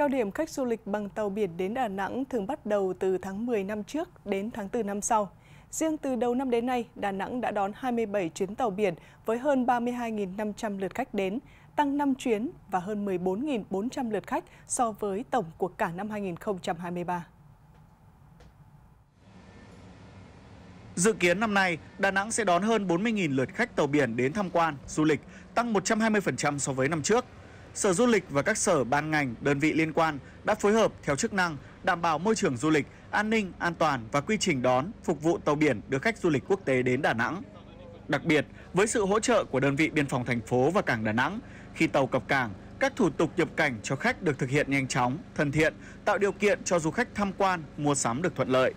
Cao điểm khách du lịch bằng tàu biển đến Đà Nẵng thường bắt đầu từ tháng 10 năm trước đến tháng 4 năm sau. Riêng từ đầu năm đến nay, Đà Nẵng đã đón 27 chuyến tàu biển với hơn 32.500 lượt khách đến, tăng 5 chuyến và hơn 14.400 lượt khách so với tổng của cả năm 2023. Dự kiến năm nay, Đà Nẵng sẽ đón hơn 40.000 lượt khách tàu biển đến tham quan, du lịch, tăng 120% so với năm trước – Sở Du lịch và các sở ban ngành, đơn vị liên quan đã phối hợp theo chức năng đảm bảo môi trường du lịch, an ninh, an toàn và quy trình đón, phục vụ tàu biển đưa khách du lịch quốc tế đến Đà Nẵng. Đặc biệt, với sự hỗ trợ của đơn vị biên phòng thành phố và cảng Đà Nẵng, khi tàu cập cảng, các thủ tục nhập cảnh cho khách được thực hiện nhanh chóng, thân thiện, tạo điều kiện cho du khách tham quan, mua sắm được thuận lợi.